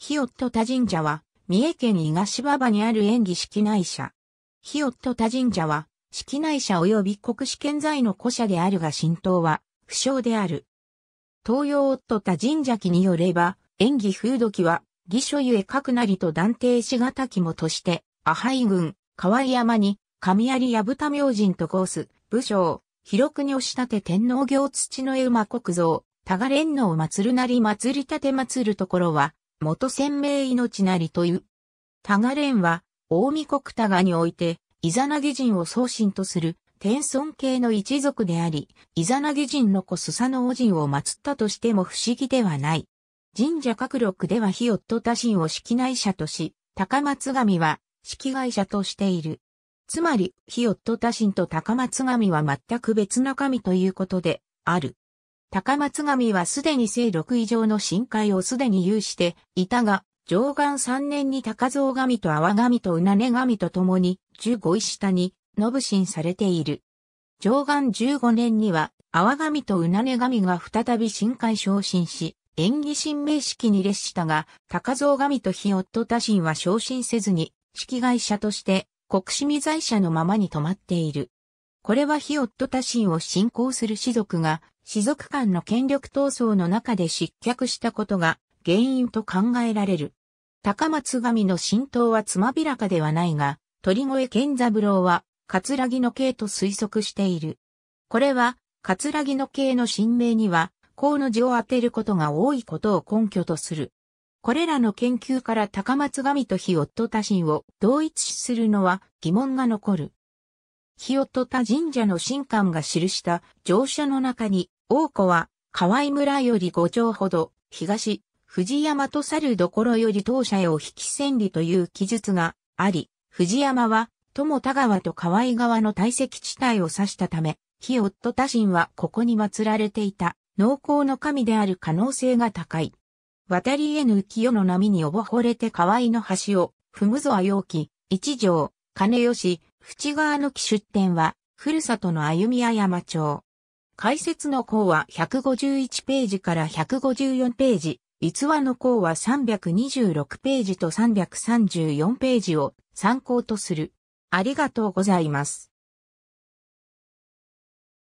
ヒヨットタ神社は、三重県伊賀芝場にある演技式内社。ヒヨットタ神社は、式内社及び国試験在の古社であるが神道は、不詳である。東洋夫タ神社記によれば、演技風土記は、義書ゆえくなりと断定しがたきもとして、阿廃軍、郡、河合山に、神有矢た明神とコース、武将、広国を仕立て天皇行土の絵馬国像、多賀連のを祀るなり祭り立て祀るところは、元鮮明命なりという。タガレンは、大見国タガにおいて、イザナギ人を創信とする、天孫系の一族であり、イザナギ人の子スサノオ人を祀ったとしても不思議ではない。神社各録ではヒヨット他神を式内者とし、高松神は式外者としている。つまり、ヒヨット他神と高松神は全く別な神ということである。高松神はすでに正六以上の深海をすでに有していたが、上岸三年に高蔵神と阿波神とうなね神と共に、十五位下に、のぶしんされている。上岸十五年には、阿波神とうなね神が再び深海昇進し、演技神明式に列したが、高蔵神と日夫多神は昇進せずに、式会社として、国史未在者のままに止まっている。これはヒオット他神を信仰する士族が、士族間の権力闘争の中で失脚したことが原因と考えられる。高松神の神道はつまびらかではないが、鳥越健三郎は、葛城の系と推測している。これは、葛城の系の神明には、河野字を当てることが多いことを根拠とする。これらの研究から高松神と非夫多神を同一視するのは疑問が残る。清戸田神社の神官が記した上書の中に、王子は河合村より五丁ほど、東、藤山と去るどころより当社へを引き千里という記述があり、藤山は、友田川と河合川の堆積地帯を指したため、非夫田神はここに祀られていた、農耕の神である可能性が高い。渡り得ぬ清の波に溺れて河合の端を、踏むぞあ陽気、一条、金吉、淵川の木出典は、ふるさとの歩み屋山町。解説の項は151ページから154ページ、逸話の項は326ページと334ページを参考とする。ありがとうございます。